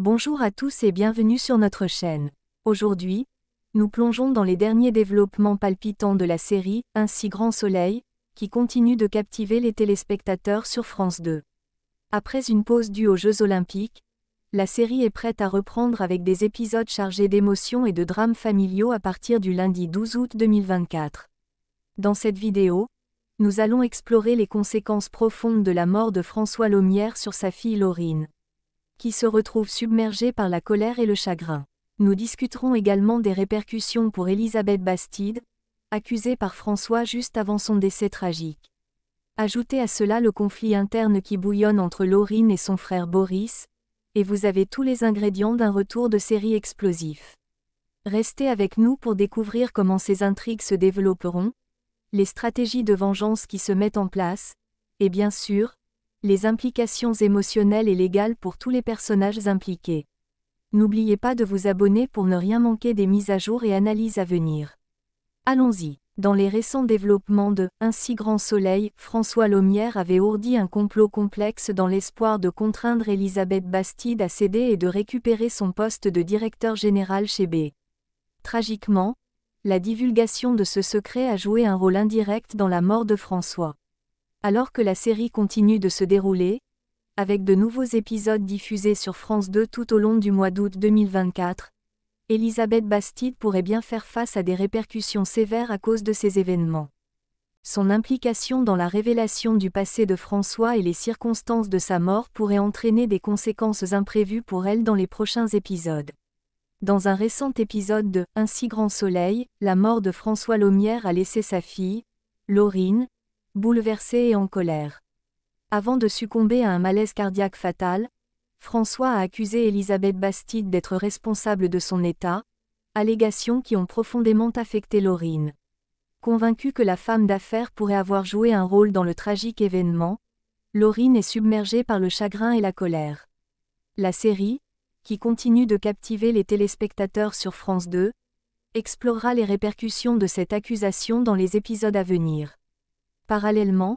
Bonjour à tous et bienvenue sur notre chaîne. Aujourd'hui, nous plongeons dans les derniers développements palpitants de la série Un si Grand Soleil, qui continue de captiver les téléspectateurs sur France 2. Après une pause due aux Jeux Olympiques, la série est prête à reprendre avec des épisodes chargés d'émotions et de drames familiaux à partir du lundi 12 août 2024. Dans cette vidéo, nous allons explorer les conséquences profondes de la mort de François Lomière sur sa fille Laurine qui se retrouvent submergés par la colère et le chagrin. Nous discuterons également des répercussions pour Elisabeth Bastide, accusée par François juste avant son décès tragique. Ajoutez à cela le conflit interne qui bouillonne entre Laurine et son frère Boris, et vous avez tous les ingrédients d'un retour de série explosif. Restez avec nous pour découvrir comment ces intrigues se développeront, les stratégies de vengeance qui se mettent en place, et bien sûr, les implications émotionnelles et légales pour tous les personnages impliqués. N'oubliez pas de vous abonner pour ne rien manquer des mises à jour et analyses à venir. Allons-y. Dans les récents développements de Un si grand soleil, François Lomière avait ourdi un complot complexe dans l'espoir de contraindre Elisabeth Bastide à céder et de récupérer son poste de directeur général chez B. Tragiquement, la divulgation de ce secret a joué un rôle indirect dans la mort de François. Alors que la série continue de se dérouler, avec de nouveaux épisodes diffusés sur France 2 tout au long du mois d'août 2024, Elisabeth Bastide pourrait bien faire face à des répercussions sévères à cause de ces événements. Son implication dans la révélation du passé de François et les circonstances de sa mort pourraient entraîner des conséquences imprévues pour elle dans les prochains épisodes. Dans un récent épisode de Un si grand soleil, la mort de François Lomière a laissé sa fille, Laurine, Bouleversée et en colère. Avant de succomber à un malaise cardiaque fatal, François a accusé Elisabeth Bastide d'être responsable de son état, allégations qui ont profondément affecté Laurine. Convaincue que la femme d'affaires pourrait avoir joué un rôle dans le tragique événement, Laurine est submergée par le chagrin et la colère. La série, qui continue de captiver les téléspectateurs sur France 2, explorera les répercussions de cette accusation dans les épisodes à venir. Parallèlement,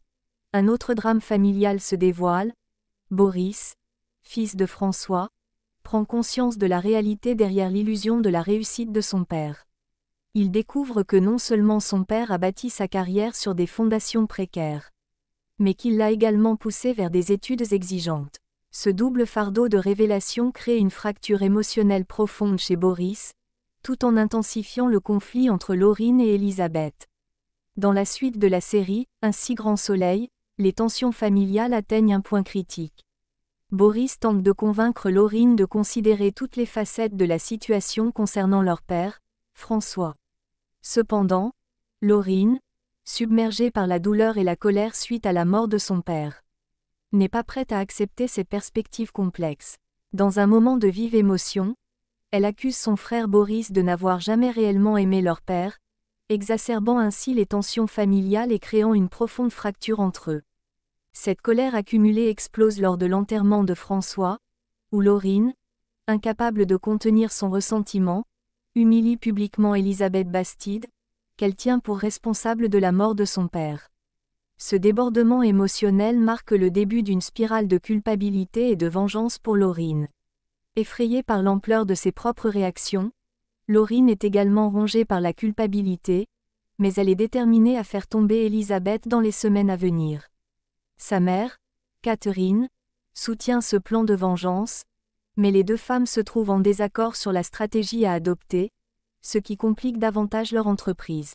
un autre drame familial se dévoile. Boris, fils de François, prend conscience de la réalité derrière l'illusion de la réussite de son père. Il découvre que non seulement son père a bâti sa carrière sur des fondations précaires, mais qu'il l'a également poussé vers des études exigeantes. Ce double fardeau de révélation crée une fracture émotionnelle profonde chez Boris, tout en intensifiant le conflit entre Laurine et Elisabeth. Dans la suite de la série, Un si grand soleil, les tensions familiales atteignent un point critique. Boris tente de convaincre Laurine de considérer toutes les facettes de la situation concernant leur père, François. Cependant, Laurine, submergée par la douleur et la colère suite à la mort de son père, n'est pas prête à accepter ces perspectives complexes. Dans un moment de vive émotion, elle accuse son frère Boris de n'avoir jamais réellement aimé leur père, exacerbant ainsi les tensions familiales et créant une profonde fracture entre eux. Cette colère accumulée explose lors de l'enterrement de François, où Laurine, incapable de contenir son ressentiment, humilie publiquement Élisabeth Bastide, qu'elle tient pour responsable de la mort de son père. Ce débordement émotionnel marque le début d'une spirale de culpabilité et de vengeance pour Laurine. Effrayée par l'ampleur de ses propres réactions, Laurine est également rongée par la culpabilité, mais elle est déterminée à faire tomber Elisabeth dans les semaines à venir. Sa mère, Catherine, soutient ce plan de vengeance, mais les deux femmes se trouvent en désaccord sur la stratégie à adopter, ce qui complique davantage leur entreprise.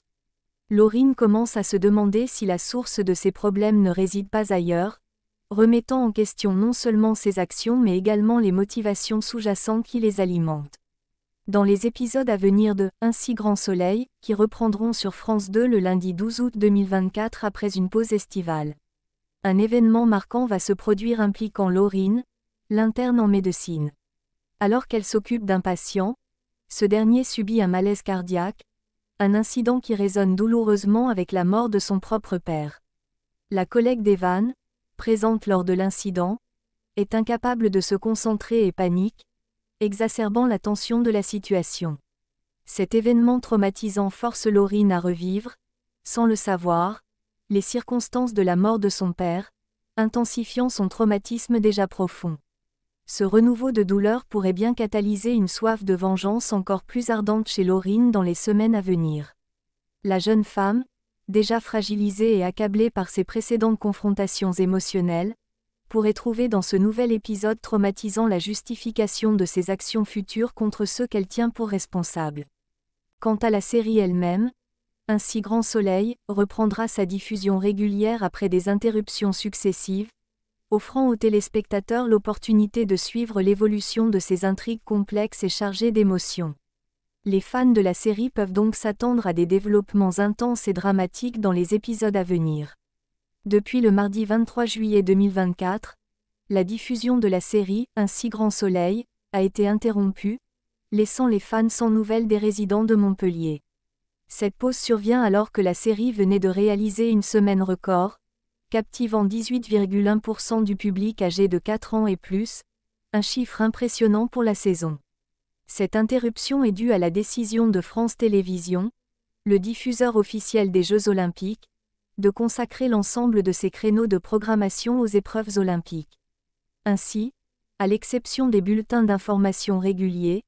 Laurine commence à se demander si la source de ses problèmes ne réside pas ailleurs, remettant en question non seulement ses actions mais également les motivations sous-jacentes qui les alimentent dans les épisodes à venir de Ainsi Grand Soleil, qui reprendront sur France 2 le lundi 12 août 2024 après une pause estivale. Un événement marquant va se produire impliquant Laurine, l'interne en médecine. Alors qu'elle s'occupe d'un patient, ce dernier subit un malaise cardiaque, un incident qui résonne douloureusement avec la mort de son propre père. La collègue d'Evan, présente lors de l'incident, est incapable de se concentrer et panique, exacerbant la tension de la situation. Cet événement traumatisant force Laurine à revivre, sans le savoir, les circonstances de la mort de son père, intensifiant son traumatisme déjà profond. Ce renouveau de douleur pourrait bien catalyser une soif de vengeance encore plus ardente chez Laurine dans les semaines à venir. La jeune femme, déjà fragilisée et accablée par ses précédentes confrontations émotionnelles, pourrait trouver dans ce nouvel épisode traumatisant la justification de ses actions futures contre ceux qu'elle tient pour responsables. Quant à la série elle-même, ainsi Grand Soleil reprendra sa diffusion régulière après des interruptions successives, offrant aux téléspectateurs l'opportunité de suivre l'évolution de ces intrigues complexes et chargées d'émotions. Les fans de la série peuvent donc s'attendre à des développements intenses et dramatiques dans les épisodes à venir. Depuis le mardi 23 juillet 2024, la diffusion de la série Un si grand soleil a été interrompue, laissant les fans sans nouvelles des résidents de Montpellier. Cette pause survient alors que la série venait de réaliser une semaine record, captivant 18,1% du public âgé de 4 ans et plus, un chiffre impressionnant pour la saison. Cette interruption est due à la décision de France Télévisions, le diffuseur officiel des Jeux olympiques, de consacrer l'ensemble de ses créneaux de programmation aux épreuves olympiques. Ainsi, à l'exception des bulletins d'information réguliers,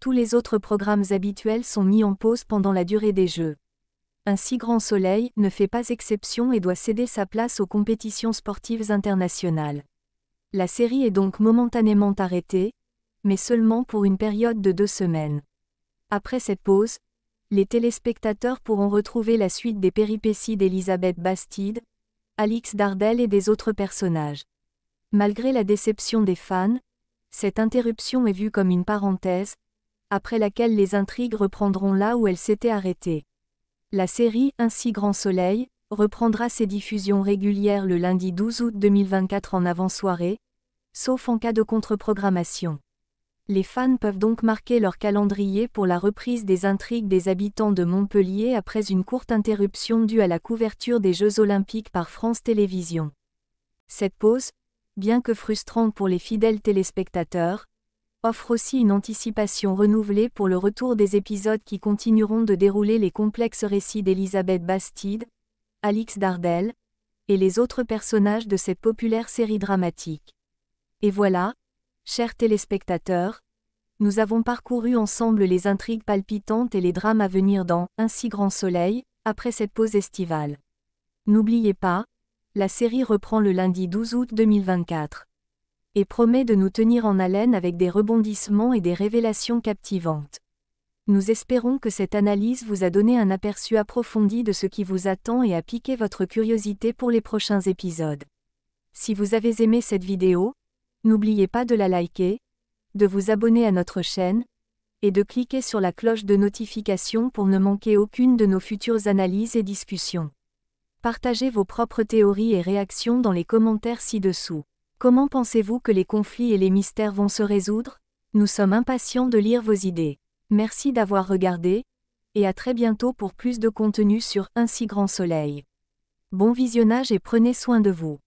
tous les autres programmes habituels sont mis en pause pendant la durée des Jeux. Un si grand soleil ne fait pas exception et doit céder sa place aux compétitions sportives internationales. La série est donc momentanément arrêtée, mais seulement pour une période de deux semaines. Après cette pause, les téléspectateurs pourront retrouver la suite des péripéties d'Elisabeth Bastide, Alix Dardel et des autres personnages. Malgré la déception des fans, cette interruption est vue comme une parenthèse, après laquelle les intrigues reprendront là où elles s'étaient arrêtées. La série Ainsi Grand Soleil reprendra ses diffusions régulières le lundi 12 août 2024 en avant-soirée, sauf en cas de contre-programmation. Les fans peuvent donc marquer leur calendrier pour la reprise des intrigues des habitants de Montpellier après une courte interruption due à la couverture des Jeux olympiques par France Télévisions. Cette pause, bien que frustrante pour les fidèles téléspectateurs, offre aussi une anticipation renouvelée pour le retour des épisodes qui continueront de dérouler les complexes récits d'Elisabeth Bastide, Alix Dardel, et les autres personnages de cette populaire série dramatique. Et voilà, Chers téléspectateurs, nous avons parcouru ensemble les intrigues palpitantes et les drames à venir dans Un si grand soleil, après cette pause estivale. N'oubliez pas, la série reprend le lundi 12 août 2024. Et promet de nous tenir en haleine avec des rebondissements et des révélations captivantes. Nous espérons que cette analyse vous a donné un aperçu approfondi de ce qui vous attend et a piqué votre curiosité pour les prochains épisodes. Si vous avez aimé cette vidéo, N'oubliez pas de la liker, de vous abonner à notre chaîne, et de cliquer sur la cloche de notification pour ne manquer aucune de nos futures analyses et discussions. Partagez vos propres théories et réactions dans les commentaires ci-dessous. Comment pensez-vous que les conflits et les mystères vont se résoudre Nous sommes impatients de lire vos idées. Merci d'avoir regardé, et à très bientôt pour plus de contenu sur Un si grand soleil. Bon visionnage et prenez soin de vous.